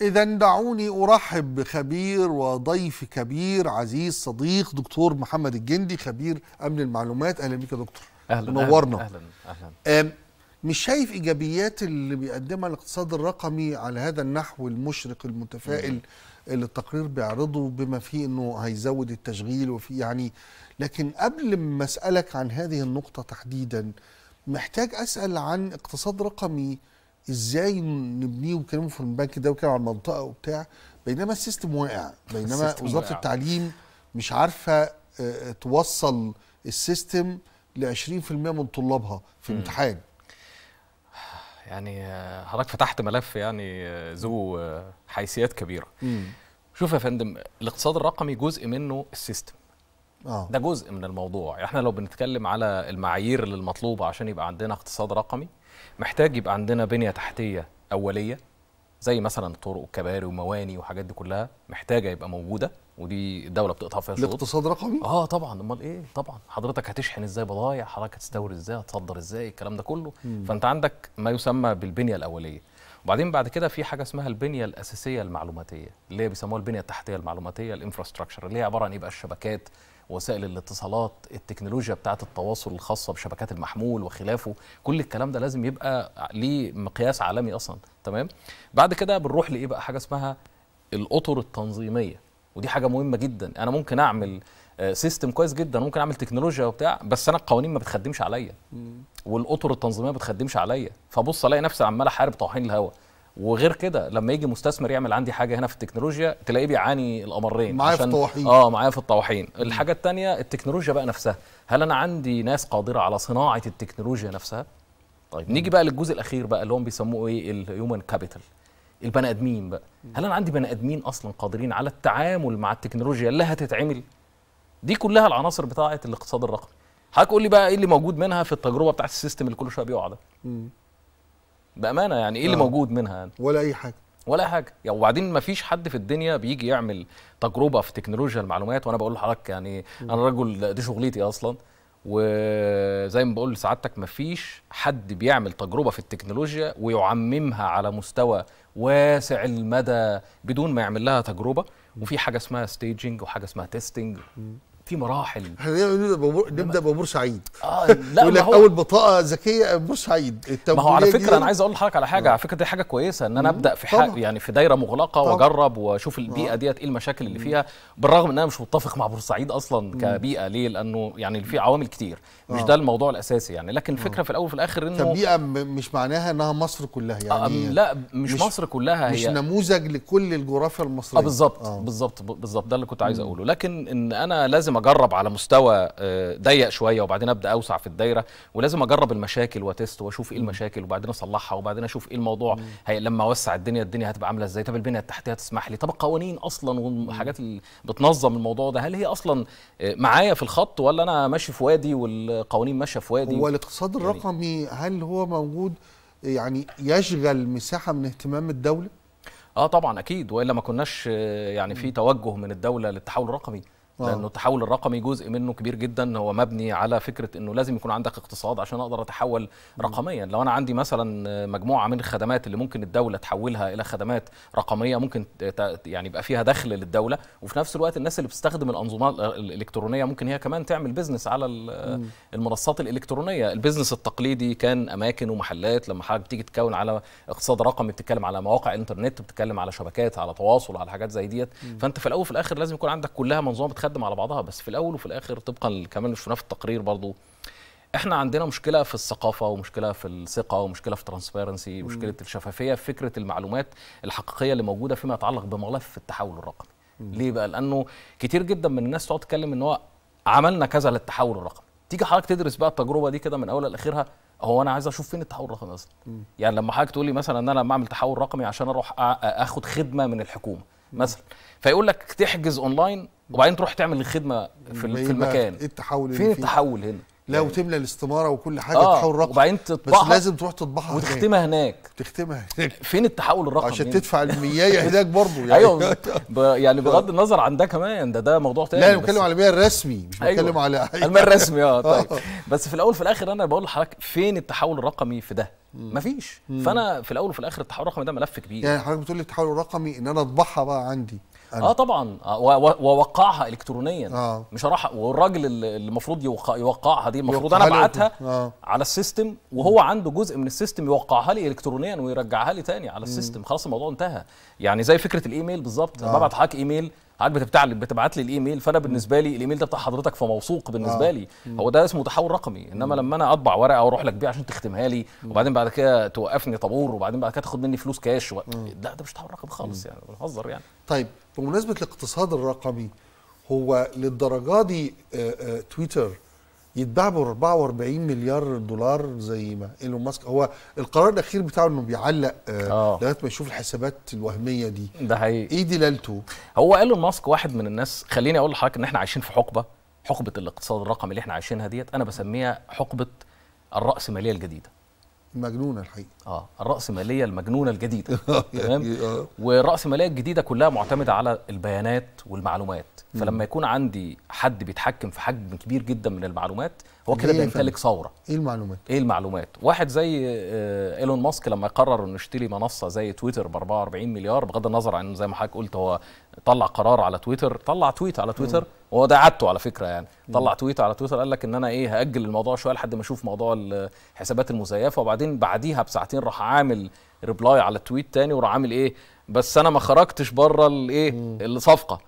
إذا دعوني أرحب بخبير وضيف كبير عزيز صديق دكتور محمد الجندي خبير أمن المعلومات أهلا بك يا دكتور أهلا منورنا أهلا أهلا, أهلا. مش شايف إيجابيات اللي بيقدمها الاقتصاد الرقمي على هذا النحو المشرق المتفائل اللي التقرير بيعرضه بما فيه إنه هيزود التشغيل وفي يعني لكن قبل ما أسألك عن هذه النقطة تحديدا محتاج أسأل عن اقتصاد رقمي ازاي نبنيه وكلمه في البنك ده وكلمه على المنطقه وبتاع بينما السيستم واقع بينما وزاره التعليم مش عارفه آه، آه، توصل السيستم ل 20% من طلابها في امتحان يعني آه، حضرتك فتحت ملف يعني ذو حيثيات كبيره مم. شوف يا فندم الاقتصاد الرقمي جزء منه السيستم آه. ده جزء من الموضوع احنا لو بنتكلم على المعايير اللي المطلوبه عشان يبقى عندنا اقتصاد رقمي محتاج يبقى عندنا بنية تحتية أولية زي مثلا طرق وكباري ومواني والحاجات دي كلها محتاجه يبقى موجوده ودي الدوله بتقطع فيها شروط الاقتصاد رقمي اه طبعا امال ايه طبعا حضرتك هتشحن ازاي بضايع حضرتك هتستورد ازاي هتصدر ازاي الكلام ده كله مم. فانت عندك ما يسمى بالبنيه الاوليه وبعدين بعد كده في حاجه اسمها البنيه الاساسيه المعلوماتيه اللي هي بيسموها البنيه التحتيه المعلوماتيه الانفراستراكشر اللي هي عباره عن ايه بقى الشبكات وسائل الاتصالات التكنولوجيا بتاعت التواصل الخاصه بشبكات المحمول وخلافه كل الكلام ده لازم يبقى ليه مقياس عالمي اصلا تمام بعد كده بنروح لايه بقى حاجه اسمها الاطر التنظيميه ودي حاجه مهمه جدا انا ممكن اعمل سيستم آه، كويس جدا ممكن اعمل تكنولوجيا وبتاع بس انا القوانين ما بتخدمش عليا والاطر التنظيميه ما بتخدمش عليا فبص الاقي نفسي عمال احارب طواحين الهواء وغير كده لما يجي مستثمر يعمل عندي حاجه هنا في التكنولوجيا تلاقيه بيعاني الامرين معايا في الطواحين اه معايا في الطواحين الحاجه الثانيه التكنولوجيا بقى نفسها هل انا عندي ناس قادره على صناعه التكنولوجيا نفسها طيب نيجي بقى للجزء الاخير بقى اللي هم بيسموه ايه الهيومن كابيتال البني ادمين بقى هل انا عندي بني ادمين اصلا قادرين على التعامل مع التكنولوجيا اللي هتتعمل دي كلها العناصر بتاعه الاقتصاد الرقمي حضرتك قول لي بقى ايه اللي موجود منها في التجربه بتاعه السيستم اللي كل شويه بيقع ده بامانه يعني ايه اللي آه. موجود منها يعني؟ ولا اي حاجه ولا حاجه يعني وبعدين ما فيش حد في الدنيا بيجي يعمل تجربه في تكنولوجيا المعلومات وانا بقول لحضرتك يعني انا رجل دي شغلتي اصلا وزي ما بقول لسعادتك ما فيش حد بيعمل تجربه في التكنولوجيا ويعممها على مستوى واسع المدى بدون ما يعمل لها تجربه وفي حاجه اسمها ستيجنج وحاجه اسمها تيستنج في مراحل احنا نبدا ببورسعيد اه لا يقول لك اول بطاقه ذكيه بورسعيد ما هو على فكره انا عايز اقول لحضرتك على حاجه على آه. فكره دي حاجه كويسه ان انا ابدا في حق يعني في دايره مغلقه واجرب واشوف آه. البيئه ديت ايه المشاكل اللي فيها بالرغم ان انا مش متفق مع بورسعيد اصلا كبيئه ليه لانه يعني في عوامل كتير مش آه. ده الموضوع الاساسي يعني لكن الفكره في الاول وفي الاخر انه كبيئه مش معناها انها مصر كلها يعني لا مش, مش مصر كلها هي مش نموذج لكل الجغرافيا المصريه بالظبط بالظبط بالظبط ده اللي كنت عايز اقوله لكن ان انا لازم لازم اجرب على مستوى آه، ضيق شويه وبعدين ابدا اوسع في الدايره ولازم اجرب المشاكل وتست واشوف ايه المشاكل وبعدين اصلحها وبعدين اشوف ايه الموضوع هي لما اوسع الدنيا الدنيا هتبقى عامله ازاي طب البنيه التحتيه تسمح لي طب القوانين اصلا والحاجات اللي بتنظم الموضوع ده هل هي اصلا آه، معايا في الخط ولا انا ماشي في وادي والقوانين ماشيه في وادي هو الاقتصاد يعني الرقمي هل هو موجود يعني يشغل مساحه من اهتمام الدوله اه طبعا اكيد والا ما كناش آه، يعني في توجه من الدوله للتحول الرقمي لانه آه. التحول الرقمي جزء منه كبير جدا هو مبني على فكره انه لازم يكون عندك اقتصاد عشان اقدر اتحول رقميا لو انا عندي مثلا مجموعه من الخدمات اللي ممكن الدوله تحولها الى خدمات رقميه ممكن يعني يبقى فيها دخل للدوله وفي نفس الوقت الناس اللي بتستخدم الانظمه الالكترونيه ممكن هي كمان تعمل بزنس على المنصات الالكترونيه البزنس التقليدي كان اماكن ومحلات لما حضرتك بتيجي تكون على اقتصاد رقمي بتتكلم على مواقع انترنت بتتكلم على شبكات على تواصل على حاجات زي ديت فانت في الاول وفي الاخر لازم يكون عندك كلها منظومه بتخدم على بعضها بس في الاول وفي الاخر طبقا كمان اللي شفناه في التقرير برضو احنا عندنا مشكله في الثقافه ومشكله في الثقه ومشكله في ترانسبيرنسي ومشكله الشفافيه في فكره المعلومات الحقيقيه اللي موجوده فيما يتعلق بملف التحول الرقمي مم. ليه بقى لانه كتير جدا من الناس تقعد تتكلم ان هو عملنا كذا للتحول الرقمي تيجي حضرتك تدرس بقى التجربه دي كده من اولها لاخرها هو انا عايز اشوف فين التحول الرقمي اصلا يعني لما حضرتك تقول لي مثلا ان انا لما اعمل تحول رقمي عشان اروح اخد خدمه من الحكومه مثلا فيقول لك تحجز اونلاين وبعدين تروح تعمل الخدمه في, في المكان ايه التحول هنا فين التحول هنا لا يعني وتملى الاستماره وكل حاجه آه تحول رقم وبعدين تطبعها بس لازم تروح تطبعها وتختمها هناك تختمها هناك فين التحول الرقمي عشان تدفع المياه هناك برضه يعني ايوه يعني بغض النظر عن ده كمان ده ده موضوع تاني لا انا بتكلم على المياه الرسمي مش أيوة بتكلم على المياه الرسمي اه طيب بس في الاول وفي الاخر انا بقول لحضرتك فين التحول الرقمي في ده مفيش فانا في الاول وفي الاخر التحول الرقمي ده ملف كبير يعني حضرتك بتقول لي التحول الرقمي ان انا اطبعها بقى عندي اه طبعا آه، ووقعها الكترونيا آه. مش راح والراجل اللي المفروض يوقع يوقعها دي المفروض انا ابعتها آه. على السيستم وهو عنده جزء من السيستم يوقعها لي الكترونيا ويرجعها لي تاني على السيستم خلاص الموضوع انتهى يعني زي فكره الايميل بالظبط آه. ببعت لحضرتك ايميل ساعات بتبتعلم بتبعت لي الايميل فانا بالنسبه لي الايميل ده بتاع حضرتك فموثوق بالنسبه آه. لي هو ده اسمه تحول رقمي انما لما انا اطبع ورقه واروح لك بيها عشان تختمها لي وبعدين بعد كده توقفني طابور وبعدين بعد كده تاخد مني فلوس كاش و... لا ده مش تحول رقمي خالص يعني بنهزر يعني طيب بمناسبه الاقتصاد الرقمي هو للدرجه دي آه، آه، تويتر يتباع ب 44 مليار دولار زي ما ايلون ماسك هو القرار الاخير بتاعه انه بيعلق آه، آه. لغايه ما يشوف الحسابات الوهميه دي ده حقيقي ايه دلالته؟ هو ايلون ماسك واحد من الناس خليني اقول لحضرتك ان احنا عايشين في حقبه حقبه الاقتصاد الرقمي اللي احنا عايشينها ديت انا بسميها حقبه الراسماليه الجديده مجنونه الحقيقه اه الراسماليه المجنونه الجديده تمام آه. والراسماليه الجديده كلها معتمده على البيانات والمعلومات فلما يكون عندي حد بيتحكم في حجم كبير جدا من المعلومات هو كده بيمتلك ثوره ايه المعلومات ايه المعلومات واحد زي آه، ايلون ماسك لما قرر انه يشتري منصه زي تويتر ب 44 مليار بغض النظر عن زي ما حضرتك قلت هو طلع قرار على تويتر طلع تويت على تويتر وهو ده عادته على فكره يعني طلع تويت على تويتر قال لك ان انا ايه هاجل الموضوع شويه لحد ما اشوف موضوع الحسابات المزيفه وبعدين بعديها بساعتين راح عامل ريبلاي على التويت تاني وراح عامل ايه بس انا ما خرجتش بره الايه الصفقه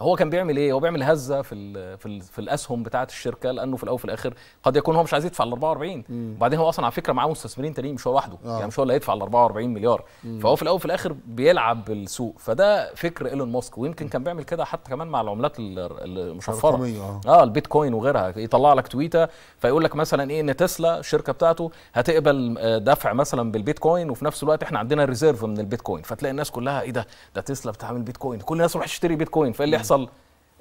هو كان بيعمل ايه هو بيعمل هزه في الـ في, الـ في الاسهم بتاعه الشركه لانه في الاول وفي الاخر قد يكون هو مش عايز يدفع ال 44 مم. وبعدين هو اصلا على فكره معاه مستثمرين تانيين مش هو لوحده آه. يعني مش هو اللي هيدفع ال 44 مليار مم. فهو في الاول وفي الاخر بيلعب بالسوق فده فكر ايلون ماسك ويمكن كان بيعمل كده حتى كمان مع العملات المشفره آه. اه البيتكوين وغيرها يطلع لك تويته فيقول لك مثلا ايه ان تسلا الشركه بتاعته هتقبل آه، دفع مثلا بالبيتكوين وفي نفس الوقت احنا عندنا ريزيرف من البيتكوين فتلاقي الناس كلها ايه ده ده تسلا بتعمل بيتكوين كل الناس تروح تشتري بيتكوين فايه يحصل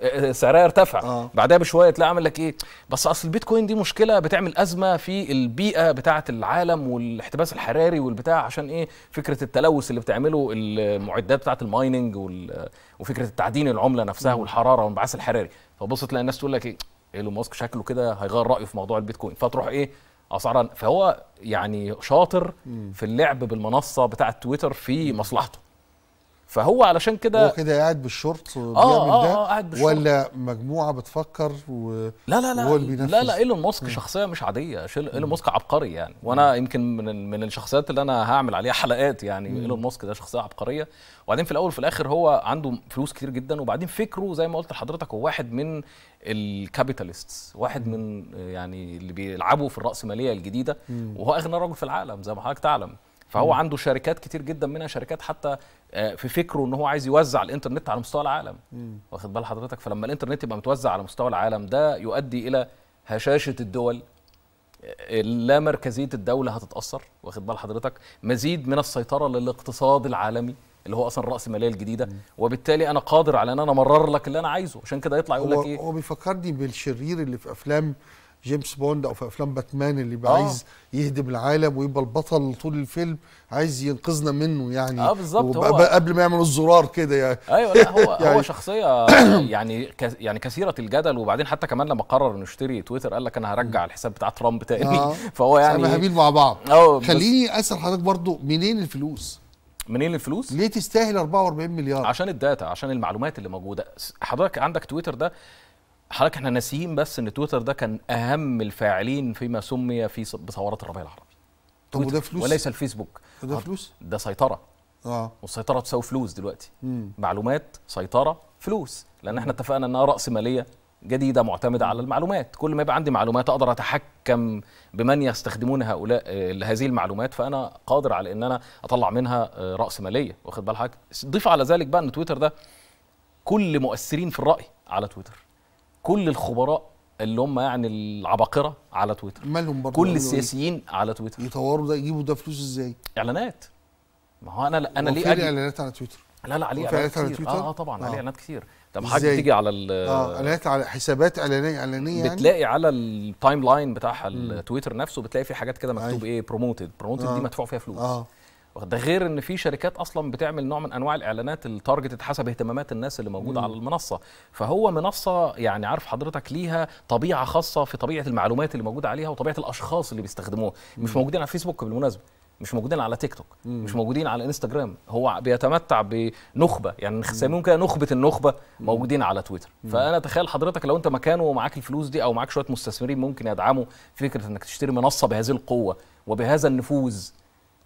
آه، آه، سعرها ارتفع آه. بعدها بشويه تلاقي عمل لك ايه بس اصل البيتكوين دي مشكله بتعمل ازمه في البيئه بتاعه العالم والاحتباس الحراري والبتاع عشان ايه فكره التلوث اللي بتعمله المعدات بتاعه المايننج وفكره تعدين العمله نفسها م. والحراره والانبعاث الحراري فبص تلاقي الناس تقول لك ايه ايلون ماسك شكله كده هيغير رايه في موضوع البيتكوين فتروح ايه اسعارها فهو يعني شاطر م. في اللعب بالمنصه بتاعه تويتر في مصلحته فهو علشان كده هو كده قاعد بالشورت بيعمل آه آه آه قاعد بالشورت ولا مجموعه بتفكر و لا لا لا لا لا لا ايلون ماسك شخصيه مش عاديه ايلون ماسك عبقري يعني وانا يمكن من من الشخصيات اللي انا هعمل عليها حلقات يعني ايلون ماسك ده شخصيه عبقريه وبعدين في الاول وفي الاخر هو عنده فلوس كتير جدا وبعدين فكره زي ما قلت لحضرتك هو واحد من الكابيتالست واحد من يعني اللي بيلعبوا في الراسماليه الجديده وهو اغنى رجل في العالم زي ما حضرتك تعلم فهو عنده شركات كتير جدا منها شركات حتى آه، في فكره ان هو عايز يوزع الانترنت على مستوى العالم واخد بال حضرتك فلما الانترنت يبقى متوزع على مستوى العالم ده يؤدي الى هشاشه الدول آه، لا مركزيه الدوله هتتاثر واخد بال حضرتك مزيد من السيطره للاقتصاد العالمي اللي هو اصلا الراسماليه الجديده مم. وبالتالي انا قادر على ان انا امرر لك اللي انا عايزه عشان كده يطلع يقول لك ايه هو بيفكرني بالشرير اللي في افلام جيمس بوند او في افلام باتمان اللي بيبقى عايز آه. يهدم العالم ويبقى البطل طول الفيلم عايز ينقذنا منه يعني اه بالظبط قبل ما يعمل الزرار كده يعني ايوه لا هو يعني هو شخصيه يعني يعني كثيره الجدل وبعدين حتى كمان لما قرر انه يشتري تويتر قال لك انا هرجع الحساب بتاع ترامب تاني آه فهو يعني هابيل مع بعض آه، خليني اسال حضرتك برضو منين الفلوس؟ منين الفلوس؟ ليه تستاهل 44 مليار؟ عشان الداتا عشان المعلومات اللي موجوده حضرتك عندك تويتر ده حضرتك احنا ناسيين بس ان تويتر ده كان اهم الفاعلين فيما سمي في بثورات الربيع العربي طب وده فلوس وليس الفيسبوك وده فلوس ده سيطره اه والسيطره تساوي فلوس دلوقتي مم. معلومات سيطره فلوس لان احنا اتفقنا انها راس ماليه جديده معتمده على المعلومات كل ما يبقى عندي معلومات اقدر اتحكم بمن يستخدمون هؤلاء آه، هذه المعلومات فانا قادر على ان انا اطلع منها آه، راس ماليه واخد بال حضرتك ضيف على ذلك بقى ان تويتر ده كل مؤثرين في الراي على تويتر كل الخبراء اللي هم يعني العباقره على تويتر مالهم برضه كل إيه؟ السياسيين على تويتر يطوروا ده يجيبوا ده فلوس ازاي؟ اعلانات ما هو انا انا ليه اجي اعلانات على تويتر لا لا عليه اعلانات كتير على تويتر؟ اه, آه طبعا آه. عليه اعلانات كتير طب حاجه بتيجي على ال اه اعلانات على حسابات اعلانيه اعلانيه يعني بتلاقي على التايم لاين بتاعها التويتر نفسه بتلاقي في حاجات كده مكتوب أيوه. ايه بروموتد بروموتد آه. دي مدفوع فيها فلوس آه. ده غير ان في شركات اصلا بتعمل نوع من انواع الاعلانات التارجت حسب اهتمامات الناس اللي موجوده على المنصه فهو منصه يعني عارف حضرتك ليها طبيعه خاصه في طبيعه المعلومات اللي موجوده عليها وطبيعه الاشخاص اللي بيستخدموه مم. مش موجودين على فيسبوك بالمناسبه مش موجودين على تيك توك مم. مش موجودين على انستجرام هو بيتمتع بنخبه يعني نسميهم كده نخبه النخبه موجودين على تويتر مم. فانا تخيل حضرتك لو انت مكانه ومعاك الفلوس دي او معاك شويه مستثمرين ممكن يدعموا فكره انك تشتري منصه بهذه القوه وبهذا النفوذ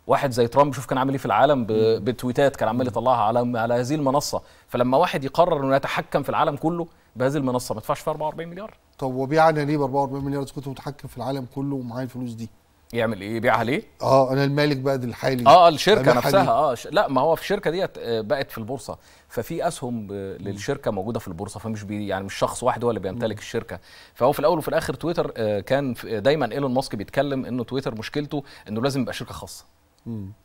واحد زي ترامب شوف كان عامل ايه في العالم بتويتات كان عمال يطلعها على على هذه المنصه فلما واحد يقرر انه يتحكم في العالم كله بهذه المنصه ما ادفعش فيها 44 مليار طب وبيع انا ليه ب 44 مليار كنت متحكم في العالم كله ومعايا الفلوس دي يعمل ايه يبيعها ليه اه انا المالك بقى الحالي اه الشركه نفسها اه ش... لا ما هو في الشركه ديت آه، بقت في البورصه ففي اسهم آه، للشركه موجوده في البورصه فمش بي يعني مش شخص واحد هو اللي بيمتلك الشركه فهو في الاول وفي الاخر تويتر آه، كان دايما ايلون ماسك بيتكلم انه تويتر مشكلته انه لازم يبقى شركه خاصه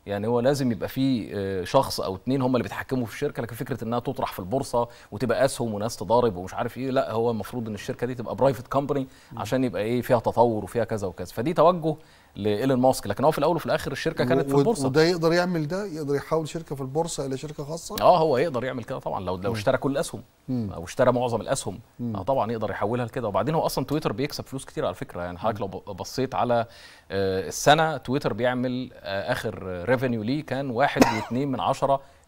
يعني هو لازم يبقى في آه، شخص او اتنين هم اللي بيتحكموا في الشركه لكن فكره انها تطرح في البورصه وتبقى اسهم وناس تضارب ومش عارف ايه لا هو المفروض ان الشركه دي تبقى برايفت كومباني عشان يبقى ايه فيها تطور وفيها كذا وكذا فدي توجه لايلون ماسك لكن هو في الاول وفي الاخر الشركه كانت في البورصه وده يقدر يعمل ده يقدر يحول شركه في البورصه الى شركه خاصه اه هو يقدر يعمل كده طبعا لو لو اشترى كل الاسهم او اشترى معظم الاسهم آه طبعا يقدر يحولها لكده وبعدين هو اصلا تويتر بيكسب فلوس كتير على فكره يعني حضرتك لو بصيت على آه، السنه تويتر بيعمل آه، اخر ريفينيو ليه كان 1.2 من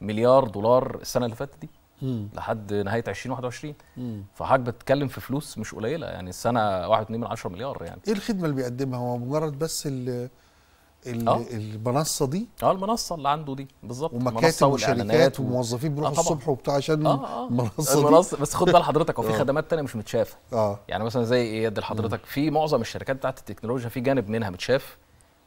مليار دولار السنه اللي فاتت دي مم. لحد نهايه 2021 فحضرتك بتتكلم في فلوس مش قليله يعني السنه 1.2 مليار يعني ايه الخدمه اللي بيقدمها هو مجرد بس ال آه. المنصه دي اه المنصه اللي عنده دي بالظبط ومكاتب وشركات وموظفين بيروحوا آه الصبح وبتاع عشان آه آه. المنصه, المنصة دي بس خد بال حضرتك هو في آه. خدمات تانية مش متشافه اه يعني مثلا زي ايه يد حضرتك في معظم الشركات بتاعت التكنولوجيا في جانب منها متشاف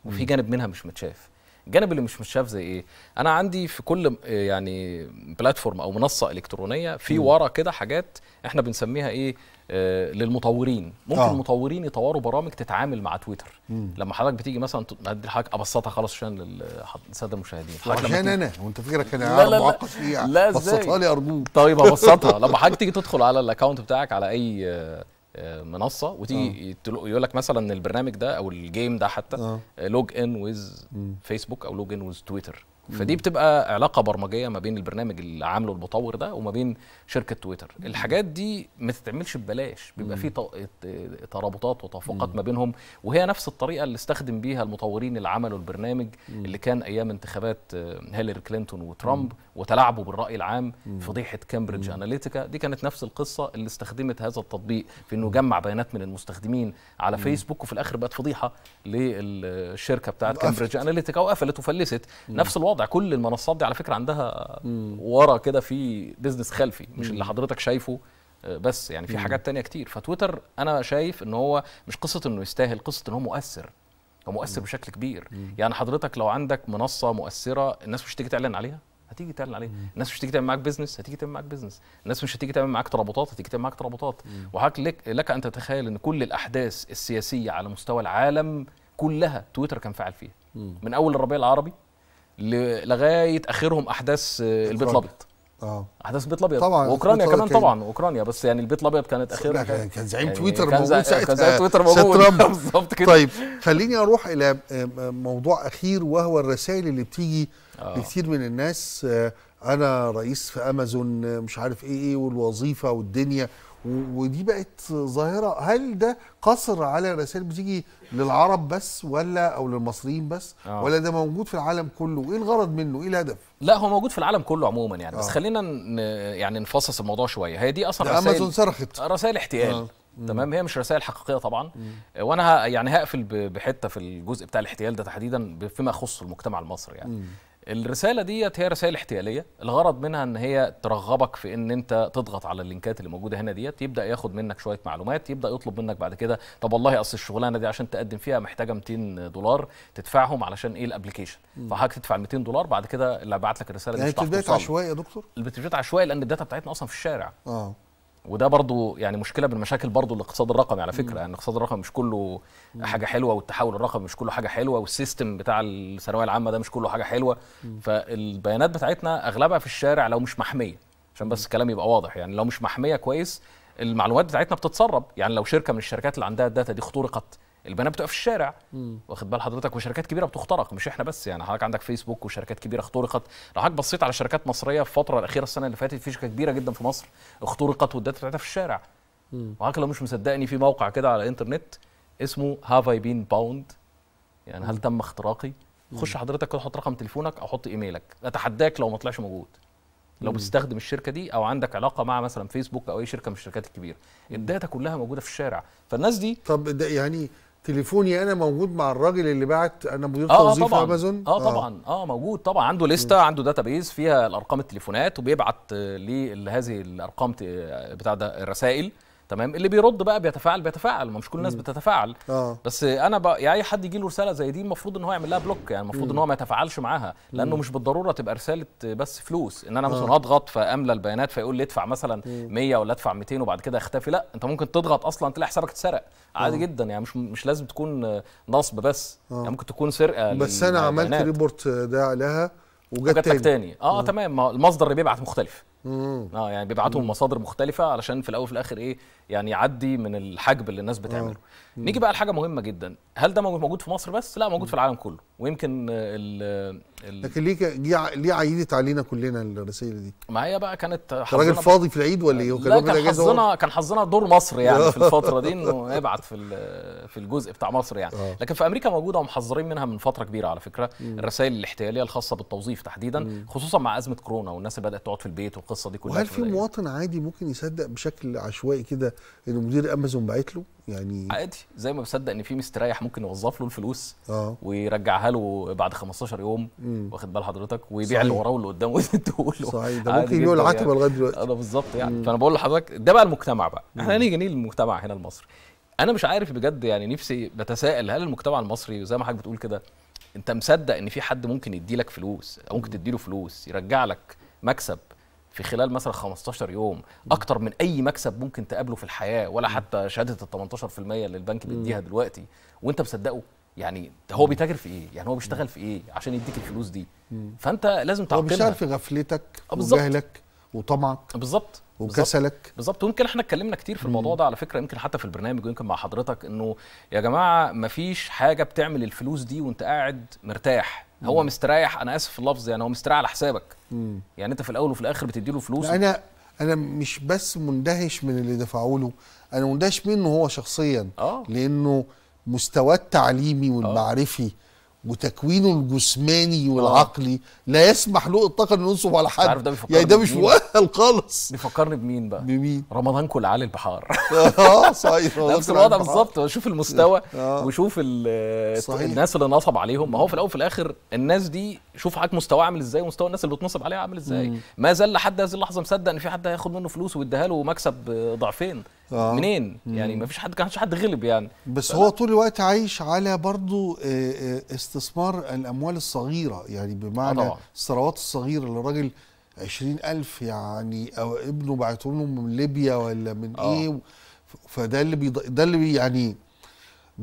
وفي جانب منها مش متشاف الجانب اللي مش متشاف زي ايه انا عندي في كل يعني بلاتفورم او منصه الكترونيه في ورا كده حاجات احنا بنسميها ايه آه، للمطورين ممكن آه. المطورين يطوروا برامج تتعامل مع تويتر مم. لما حضرتك بتيجي مثلا هدي حضرتك ابسطها خالص عشان للساده المشاهدين عشان انا وانت فكرك انا لا معقد فيها بسطها لي ارجوك طيب ابسطها لما حضرتك تيجي تدخل على الاكونت بتاعك على اي آه منصه وتيجي آه. يقول لك مثلا البرنامج ده او الجيم ده حتى آه. لوج ان ويز فيسبوك او لوج ان ويز تويتر فدي بتبقى علاقه برمجيه ما بين البرنامج اللي عامله المطور ده وما بين شركه تويتر الحاجات دي ما تتعملش ببلاش بيبقى في ترابطات وتوافقات ما بينهم وهي نفس الطريقه اللي استخدم بيها المطورين اللي عملوا البرنامج اللي كان ايام انتخابات آه، هيلاري كلينتون وترامب وتلاعبوا بالراي العام فضيحه كامبريدج اناليتيكا دي كانت نفس القصه اللي استخدمت هذا التطبيق في انه جمع بيانات من المستخدمين على فيسبوك وفي الاخر بقت فضيحه للشركه بتاعت كامبريدج اناليتيكا وقفلت وفلست نفس الوضع الوضع كل المنصات دي على فكره عندها مم. ورا كده في بيزنس خلفي مش مم. اللي حضرتك شايفه آه، بس يعني في مم. حاجات تانية كتير فتويتر انا شايف ان هو مش قصه انه يستاهل قصه ان هو مؤثر هو مؤثر مم. بشكل كبير مم. يعني حضرتك لو عندك منصه مؤثره الناس مش تيجي تعلن عليها هتيجي تعلن عليها مم. الناس مش هتيجي تعمل معاك بيزنس هتيجي تعمل معاك بيزنس الناس مش هتيجي تعمل معاك ترابطات هتيجي تعمل معاك ترابطات وحضرتك لك, لك ان تتخيل ان كل الاحداث السياسيه على مستوى العالم كلها تويتر كان فاعل فيها مم. من اول الربيع العربي لغايه اخرهم احداث آه، البيت الابيض اه احداث البيت الابيض طبعا واوكرانيا كمان طبعا واوكرانيا بس يعني البيت الابيض كانت اخرها كان, كان زعيم يعني تويتر كان موجود ساعتها كان زعيم تويتر موجود بالظبط كده طيب خليني اروح الى آه، موضوع اخير وهو الرسائل اللي بتيجي آه. لكثير من الناس آه، انا رئيس في امازون مش عارف ايه ايه والوظيفه والدنيا ودي بقت ظاهره هل ده قصر على الرسائل بتيجي للعرب بس ولا او للمصريين بس أوه. ولا ده موجود في العالم كله وايه الغرض منه ايه الهدف لا هو موجود في العالم كله عموما يعني أوه. بس آه. خلينا ن... يعني نفصص الموضوع شويه هي دي اصلا رسائل امازون صرخت رسائل احتيال آه. تمام هي مش رسائل حقيقيه طبعا مم. وانا يعني هقفل بحته في الجزء بتاع الاحتيال ده تحديدا فيما يخص المجتمع المصري يعني مم. الرسالة ديت هي رسائل احتيالية الغرض منها ان هي ترغبك في ان انت تضغط على اللينكات اللي موجودة هنا ديت يبدأ ياخد منك شوية معلومات يبدأ يطلب منك بعد كده طب والله اصل الشغلانة دي عشان تقدم فيها محتاجة 200 دولار تدفعهم علشان ايه الابلكيشن فحضرتك تدفع 200 دولار بعد كده اللي بعت لك الرسالة دي يعني بتبدأ عشوائي يا دكتور؟ بتبدأ عشوائي لان الداتا بتاعتنا اصلا في الشارع اه وده برضو يعني مشكله من مشاكل برضو الاقتصاد الرقمي على فكره يعني الاقتصاد الرقمي مش كله حاجه حلوه والتحول الرقمي مش كله حاجه حلوه والسيستم بتاع الثانويه العامه ده مش كله حاجه حلوه فالبيانات بتاعتنا اغلبها في الشارع لو مش محميه عشان بس الكلام يبقى واضح يعني لو مش محميه كويس المعلومات بتاعتنا بتتسرب يعني لو شركه من الشركات اللي عندها الداتا دي اخترقت البنات بتبقى في الشارع واخد بال حضرتك وشركات كبيره بتخترق مش احنا بس يعني حضرتك عندك فيسبوك وشركات كبيره اخترقت لو حضرتك بصيت على شركات مصريه في الفتره الاخيره السنه اللي فاتت في شركه كبيره جدا في مصر اخترقت والداتا بتاعتها في الشارع وحضرتك لو مش مصدقني في موقع كده على الانترنت اسمه هاف اي بين باوند يعني هل تم اختراقي خش حضرتك كده حط رقم تليفونك او حط ايميلك اتحداك لو ما طلعش موجود لو بتستخدم الشركه دي او عندك علاقه مع مثلا فيسبوك او اي شركه من الشركات الكبيره الداتا كلها موجوده في الشارع فالناس دي طب ده يعني تليفوني انا موجود مع الراجل اللي بعت انا مدير آه،, آه توظيف طبعًا. امازون آه،, اه طبعا اه, موجود طبعا عنده لسته عنده داتابيز فيها الارقام التليفونات وبيبعت لهذه الارقام بتاع ده الرسائل تمام اللي بيرد بقى بيتفاعل بيتفاعل ما مش كل الناس بتتفاعل آه. بس انا بقى يعني اي حد يجي له رساله زي دي المفروض ان هو يعمل لها بلوك يعني المفروض ان هو ما يتفاعلش معاها لانه مش بالضروره تبقى رساله بس فلوس ان انا آه. مثلا آه. اضغط فاملى البيانات فيقول لي ادفع مثلا 100 ولا ادفع 200 وبعد كده اختفي لا انت ممكن تضغط اصلا تلاقي حسابك اتسرق عادي آه. جدا يعني مش مش لازم تكون نصب بس آه. يعني ممكن تكون سرقه بس انا عملت ريبورت ده عليها وجت تاني, تاني. آه, اه تمام المصدر اللي بيبعت مختلف مم. اه يعني بيبعتهم مصادر مختلفه علشان في الاول وفي الاخر ايه يعني يعدي من الحجب اللي الناس بتعمله مم. آه. نيجي بقى لحاجه مهمه جدا هل ده موجود في مصر بس لا موجود في العالم كله ويمكن ال لكن ليه ليه عيدت علينا كلنا الرسائل دي ما هي بقى كانت حظنا راجل فاضي في العيد ولا ايه كان حظنا كان حظنا دور مصر يعني في الفتره دي انه يبعت في في الجزء بتاع مصر يعني آه. لكن في امريكا موجوده ومحذرين منها من فتره كبيره على فكره مم. الرسائل الاحتياليه الخاصه بالتوظيف تحديدا مم. خصوصا مع ازمه كورونا والناس اللي بدات تقعد في البيت والقصه دي كلها وهل في مواطن عادي ممكن يصدق بشكل عشوائي كده ان مدير امازون بعت له يعني عادي زي ما بصدق ان في مستريح ممكن يوظف له الفلوس اه ويرجعها له بعد 15 يوم مم. واخد بال حضرتك ويبيع اللي وراه واللي قدامه صحيح ده ممكن يقول عتبه يعني. لغايه دلوقتي انا آه، بالظبط يعني مم. فانا بقول لحضرتك ده بقى المجتمع بقى احنا نيجي نيجي للمجتمع هنا المصري انا مش عارف بجد يعني نفسي بتساءل هل المجتمع المصري زي ما حضرتك بتقول كده انت مصدق ان في حد ممكن يدي لك فلوس او ممكن تدي له فلوس يرجع لك مكسب في خلال مثلا 15 يوم اكتر من اي مكسب ممكن تقابله في الحياه ولا حتى شهاده ال 18% اللي البنك بيديها دلوقتي وانت مصدقه يعني هو بيتاجر في ايه؟ يعني هو بيشتغل في ايه عشان يديك الفلوس دي؟ فانت لازم تعقلها هو مش عارف غفلتك آه، وجهلك وطمعك بالظبط وكسلك بالظبط ويمكن احنا اتكلمنا كتير في الموضوع ده على فكره يمكن حتى في البرنامج ويمكن مع حضرتك انه يا جماعه مفيش حاجه بتعمل الفلوس دي وانت قاعد مرتاح مم. هو مستريح انا اسف في اللفظ يعني هو مستريح على حسابك مم. يعني انت في الاول وفي الاخر بتديله فلوس انا انا مش بس مندهش من اللي دفعوا له انا مندهش منه هو شخصيا آه. لانه مستواه التعليمي آه. والمعرفي آه. وتكوينه الجسماني آه. والعقلي لا يسمح له اطلاقا انه ينصب على حد عارف ده بيفكرني يعني ده مش مؤهل خالص بيفكرني بمين بقى؟ بمين؟ رمضان كل على البحار اه, آه، صحيح نفس الوضع بالظبط شوف المستوى آه. وشوف صحيح. الناس اللي نصب عليهم ما هو في الاول وفي الاخر الناس دي شوف حضرتك مستواه عامل ازاي ومستوى الناس اللي بتنصب عليها عامل ازاي ما زال لحد هذه اللحظه مصدق ان في حد هياخد منه فلوس ويديها له مكسب آه، ضعفين آه. منين يعني ما فيش حد كانش حد غلب يعني بس ف... هو طول الوقت عايش على برضه آه، آه، استثمار الاموال الصغيره يعني بمعنى آه الثروات الصغيره اللي الراجل 20000 يعني او ابنه بعتهم له من ليبيا ولا من آه. ايه فده اللي بيض... ده اللي يعني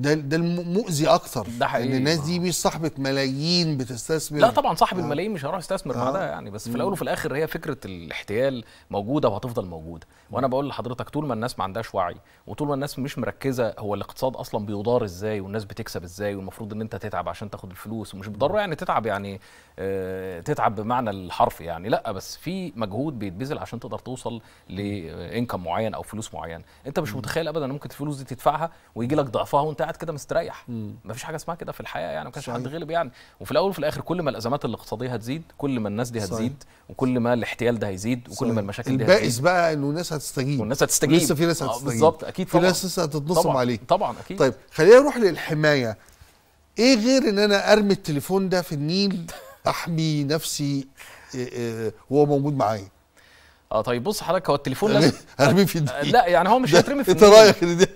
ده ده المؤذي اكتر ده حقيقي الناس دي مش صاحبه ملايين بتستثمر لا طبعا صاحب آه. الملايين مش هيروح يستثمر آه. بعدها يعني بس في الاول وفي الاخر هي فكره الاحتيال موجوده وهتفضل موجوده وانا بقول لحضرتك طول ما الناس ما عندهاش وعي وطول ما الناس مش مركزه هو الاقتصاد اصلا بيدار ازاي والناس بتكسب ازاي والمفروض ان انت تتعب عشان تاخد الفلوس ومش بالضروره يعني تتعب يعني آه تتعب بمعنى الحرف يعني لا بس في مجهود بيتبذل عشان تقدر توصل لانكم معين او فلوس معين انت مش متخيل ابدا ممكن الفلوس دي تدفعها ويجي لك ضعفها وانت قاعد كده مستريح مفيش حاجه اسمها كده في الحياه يعني ما كانش حد غلب يعني وفي الاول وفي الاخر كل ما الازمات الاقتصاديه هتزيد كل ما الناس دي هتزيد صحيح. وكل ما الاحتيال ده هيزيد وكل صحيح. ما المشاكل دي هتزيد بقى انه الناس هتستجيب والناس هتستجيب لسه في ناس آه، هتستجيب بالظبط اكيد طبعا في ناس لسه هتتنصب عليك طبعا اكيد طيب خلينا نروح للحمايه ايه غير ان انا ارمي التليفون ده في النيل احمي نفسي آه، آه، وهو موجود معايا اه طيب بص حضرتك هو التليفون لازم يعني هرميه في النيل آه، لا يعني هو مش هيترمي في انت رايك ان ده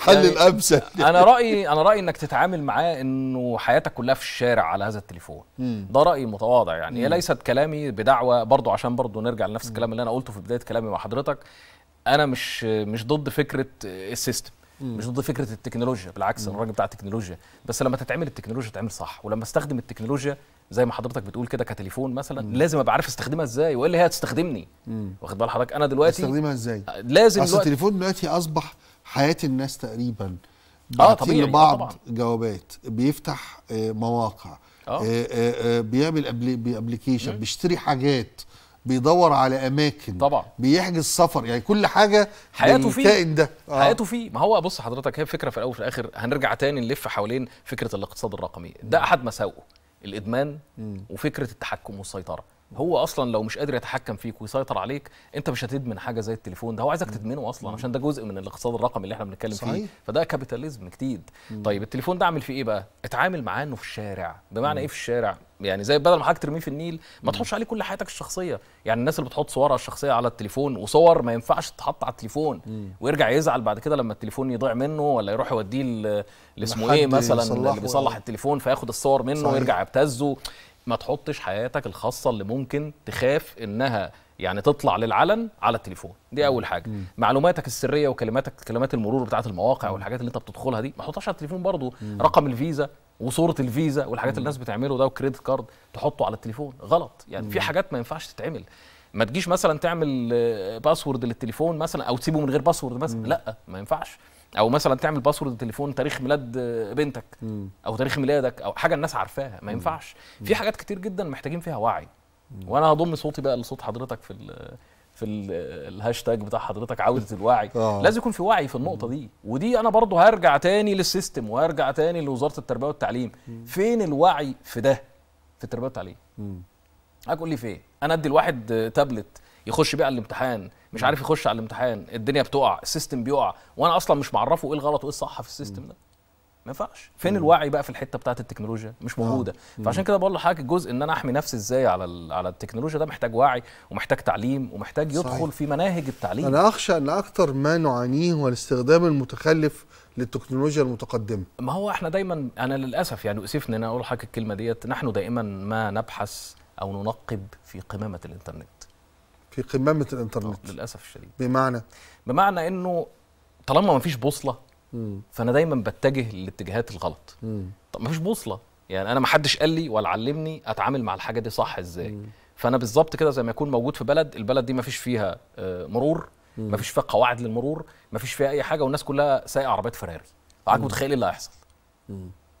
حل يعني الامثل انا رايي انا رايي انك تتعامل معاه انه حياتك كلها في الشارع على هذا التليفون ده رايي متواضع يعني هي ليست كلامي بدعوه برضه عشان برضه نرجع لنفس الكلام اللي انا قلته في بدايه كلامي مع حضرتك انا مش مش ضد فكره السيستم مش ضد فكره التكنولوجيا بالعكس انا راجل بتاع التكنولوجيا بس لما تتعمل التكنولوجيا تتعمل صح ولما استخدم التكنولوجيا زي ما حضرتك بتقول كده كتليفون مثلا مم. لازم ابقى عارف استخدمها ازاي والا هي هتستخدمني واخد بال حضرتك انا دلوقتي استخدمها ازاي لازم اصل التليفون دلوقتي اصبح حياه الناس تقريبا اه طبيعي آه، لبعض طبعا. جوابات بيفتح آه، مواقع آه. آه، بيعمل ابلكيشن بيشتري حاجات بيدور على اماكن طبعا بيحجز سفر يعني كل حاجه حياته فيه الكائن ده آه. حياته فيه ما هو بص حضرتك هي فكره في الاول وفي الاخر هنرجع تاني نلف حوالين فكره الاقتصاد الرقمي ده احد مساوئه الادمان وفكره التحكم والسيطره هو اصلا لو مش قادر يتحكم فيك ويسيطر عليك انت مش هتدمن حاجه زي التليفون ده هو عايزك تدمنه اصلا عشان ده جزء من الاقتصاد الرقمي اللي احنا بنتكلم فيه فده كابيتاليزم جديد طيب التليفون ده اعمل فيه ايه بقى اتعامل معاه انه في الشارع بمعنى ايه في الشارع يعني زي بدل ما حضرتك ترميه في النيل ما تحطش عليه كل حياتك الشخصيه يعني الناس اللي بتحط صورها الشخصيه على التليفون وصور ما ينفعش تتحط على التليفون مم. ويرجع يزعل بعد كده لما التليفون يضيع منه ولا يروح يوديه لاسمه اسمه ايه مثلا اللي بيصلح التليفون فياخد الصور منه صحيح. ويرجع يبتزه ما تحطش حياتك الخاصه اللي ممكن تخاف انها يعني تطلع للعلن على التليفون دي اول حاجه مم. معلوماتك السريه وكلماتك كلمات المرور بتاعه المواقع مم. والحاجات اللي انت بتدخلها دي ما تحطهاش على التليفون برضو مم. رقم الفيزا وصوره الفيزا والحاجات اللي الناس بتعمله ده وكريدت كارد تحطه على التليفون غلط يعني مم. في حاجات ما ينفعش تتعمل ما تجيش مثلا تعمل باسورد آه، للتليفون مثلا او تسيبه من غير باسورد مثلا مم. لا ما ينفعش او مثلا تعمل باسورد التليفون تاريخ ميلاد آه، بنتك م. او تاريخ ميلادك او حاجه الناس عارفاها ما ينفعش م. في حاجات كتير جدا محتاجين فيها وعي م. وانا هضم صوتي بقى لصوت حضرتك في الـ في الـ الهاشتاج بتاع حضرتك عوده الوعي آه. لازم يكون في وعي في النقطه دي ودي انا برضه هرجع تاني للسيستم وهرجع تاني لوزاره التربيه والتعليم م. فين الوعي في ده في التربيه والتعليم هتقول لي فين انا ادي الواحد آه، تابلت يخش بيه على الامتحان مش عارف يخش على الامتحان الدنيا بتقع السيستم بيقع وانا اصلا مش معرفه ايه الغلط وايه الصح في السيستم ده ما ينفعش فين الوعي بقى في الحته بتاعه التكنولوجيا مش آه. موجوده فعشان كده بقول لحضرتك الجزء ان انا احمي نفسي ازاي على على التكنولوجيا ده محتاج وعي ومحتاج تعليم ومحتاج يدخل صحيح. في مناهج التعليم انا اخشى ان اكتر ما نعانيه هو الاستخدام المتخلف للتكنولوجيا المتقدمه ما هو احنا دايما انا للاسف يعني اسفني ان انا اقول لحضرتك الكلمه ديت نحن دائما ما نبحث او ننقب في قمامه الانترنت في قمامه الانترنت للاسف الشديد بمعنى بمعنى انه طالما ما فيش بوصله مم. فانا دايما بتجه للاتجاهات الغلط مم. طب ما فيش بوصله يعني انا ما حدش قال لي ولا علمني اتعامل مع الحاجه دي صح ازاي مم. فانا بالظبط كده زي ما يكون موجود في بلد البلد دي ما فيش فيها آه، مرور ما فيش فيها قواعد للمرور ما فيش فيها اي حاجه والناس كلها سايقه عربيات فراري فعاك متخيل إيه اللي هيحصل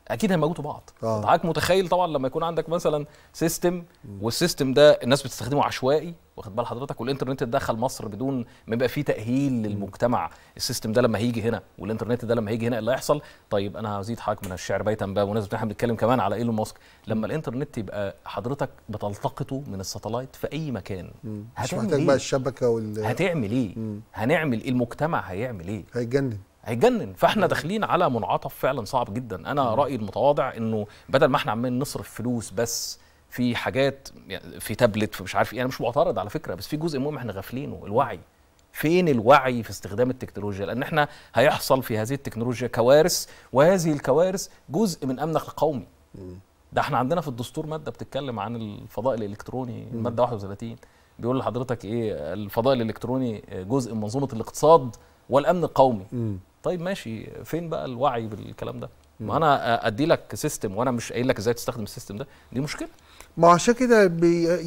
اكيد هيموتوا بعض آه. حضرتك متخيل طبعا لما يكون عندك مثلا سيستم والسيستم ده الناس بتستخدمه عشوائي واخد بال حضرتك والانترنت دخل مصر بدون ما يبقى فيه تاهيل للمجتمع السيستم ده لما هيجي هنا والانترنت ده لما هيجي هنا إيه اللي هيحصل طيب انا هزيد حضرتك من الشعر بيتا بقى وناس احنا بنتكلم كمان على ايلون ماسك لما الانترنت يبقى حضرتك بتلتقطه من الساتلايت في اي مكان مش محتاج إيه؟ بقى الشبكه وال هتعمل ايه؟ مم. هنعمل ايه المجتمع هيعمل ايه؟ هيتجنن هيجنن فاحنا داخلين على منعطف فعلا صعب جدا انا رايي المتواضع انه بدل ما احنا عمالين نصرف فلوس بس في حاجات في تابلت في مش عارف ايه انا مش معترض على فكره بس في جزء مهم احنا غافلينه الوعي فين الوعي في استخدام التكنولوجيا لان احنا هيحصل في هذه التكنولوجيا كوارث وهذه الكوارث جزء من امنك القومي ده احنا عندنا في الدستور ماده بتتكلم عن الفضاء الالكتروني الماده 31 بيقول لحضرتك ايه الفضاء الالكتروني جزء من منظومه الاقتصاد والامن القومي طيب ماشي فين بقى الوعي بالكلام ده ما انا ادي لك سيستم وانا مش قايل لك ازاي تستخدم السيستم ده دي مشكله ما عشان كده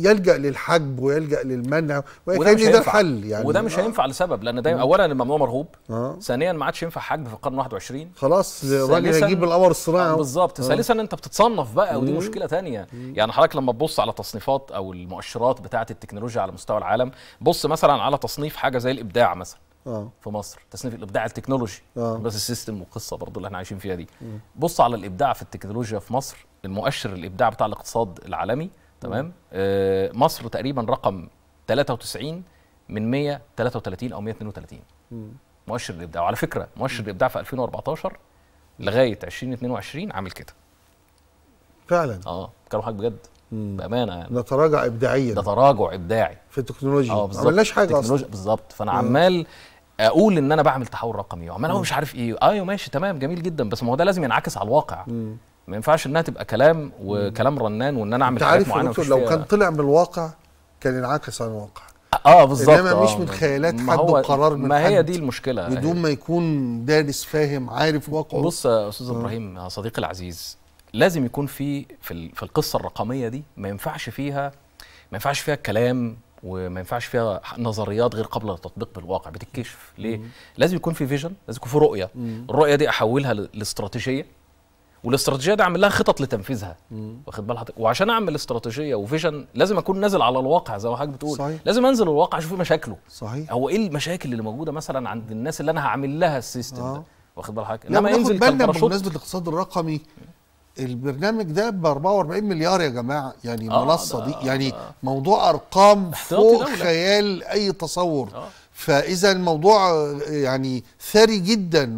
يلجا للحجب ويلجا للمنع وده مش ده الحل يعني وده مش آه. هينفع لسبب لان دايما اولا الممنوع مرغوب آه. ثانيا ما عادش ينفع حجب في القرن 21 خلاص الراجل هيجيب القمر الصناعي بالظبط آه، بالظبط آه. ثالثا انت بتتصنف بقى ودي مم. مشكله ثانيه يعني حضرتك لما تبص على تصنيفات او المؤشرات بتاعه التكنولوجيا على مستوى العالم بص مثلا على تصنيف حاجه زي الابداع مثلا آه. في مصر تصنيف الابداع التكنولوجي آه. بس السيستم والقصه برضه اللي احنا عايشين فيها دي م. بص على الابداع في التكنولوجيا في مصر المؤشر الابداع بتاع الاقتصاد العالمي تمام آه مصر تقريبا رقم 93 من 133 او 132 م. مؤشر الابداع وعلى فكره مؤشر الابداع في 2014 لغايه 2022 عامل كده فعلا اه كانوا حاجه بجد بامانه يعني ده تراجع ابداعيا ده تراجع ابداعي في التكنولوجيا اه بالظبط ما عملناش حاجه اصلا بالظبط فانا مم. عمال اقول ان انا بعمل تحول رقمي وعمال هو مش عارف ايه ايوه ماشي تمام جميل جدا بس ما هو ده لازم ينعكس على الواقع مم. ما ينفعش انها تبقى كلام وكلام رنان وان انا اعمل حاجات معينه انت عارف لو كان طلع من الواقع كان ينعكس على الواقع اه, آه، بالظبط انما مش آه، من خيالات حد وقرار من ما هي دي المشكله بدون ما يكون دارس فاهم عارف واقعه بص يا استاذ ابراهيم يا صديقي العزيز لازم يكون في في القصه الرقميه دي ما ينفعش فيها ما ينفعش فيها الكلام وما ينفعش فيها نظريات غير قابله للتطبيق بالواقع بتتكشف ليه؟ مم. لازم يكون في فيجن لازم يكون في رؤيه مم. الرؤيه دي احولها لاستراتيجيه والاستراتيجيه دي اعمل لها خطط لتنفيذها واخد بال حضرتك وعشان اعمل استراتيجيه وفيجن لازم اكون نازل على الواقع زي ما حضرتك بتقول صحيح. لازم انزل الواقع اشوف إيه مشاكله صحيح هو ايه المشاكل اللي موجوده مثلا عند الناس اللي انا هعمل لها السيستم آه. ده واخد بال حضرتك انما ينزل بالنا بمناسبه الاقتصاد الرقمي البرنامج ده ب 44 مليار يا جماعه يعني آه دي يعني آه موضوع ارقام فوق دولة. خيال اي تصور آه فاذا الموضوع آه، يعني ثري جدا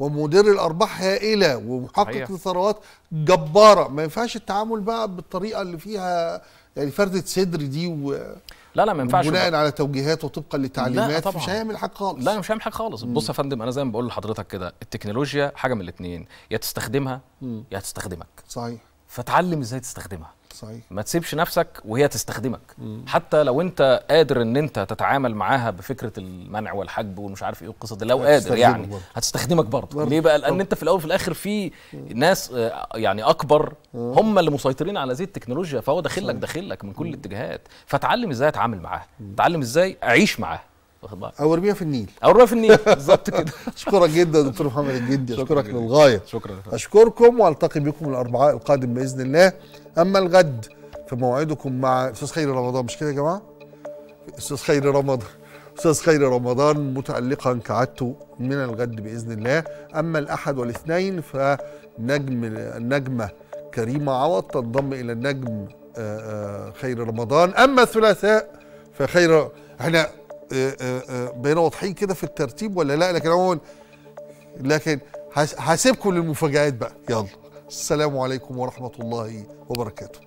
ومدير الارباح هائله ومحقق لثروات جباره ما ينفعش التعامل بقى بالطريقه اللي فيها يعني فرده صدر دي و لا لا ما ينفعش بناء على توجيهات وطبقا لتعليمات مش هيعمل حاجه خالص لا مش هيعمل حاجه خالص بص يا فندم انا زي ما بقول لحضرتك كده التكنولوجيا حاجه من الاثنين يا تستخدمها يا هتستخدمك صحيح فتعلم ازاي تستخدمها صحيح. ما تسيبش نفسك وهي تستخدمك مم. حتى لو انت قادر ان انت تتعامل معاها بفكره المنع والحجب ومش عارف ايه القصه دي لو قادر يعني برضه. هتستخدمك برضه ليه بقى لان انت في الاول وفي الاخر في ناس آه، يعني اكبر آه. هم اللي مسيطرين على هذه التكنولوجيا فهو داخلك داخلك من كل الاتجاهات فتعلم ازاي اتعامل معاها اتعلم ازاي اعيش معاها واخد بالك او ارميها في النيل او ارميها في النيل بالظبط كده اشكرك جدا دكتور محمد الجندي اشكرك للغايه شكرا اشكركم والتقي بكم الاربعاء القادم باذن الله اما الغد فموعدكم مع استاذ خيري رمضان مش كده يا جماعه استاذ خيري رمضان استاذ خيري رمضان متالقا كعادته من الغد باذن الله اما الاحد والاثنين فنجم النجمه كريمه عوض تنضم الى النجم آه، آه، خير رمضان اما الثلاثاء فخير احنا آه، آه، آه، بقينا واضحين كده في الترتيب ولا لا لكن عموما لكن هسيبكم للمفاجآت بقى يلا السلام عليكم ورحمة الله وبركاته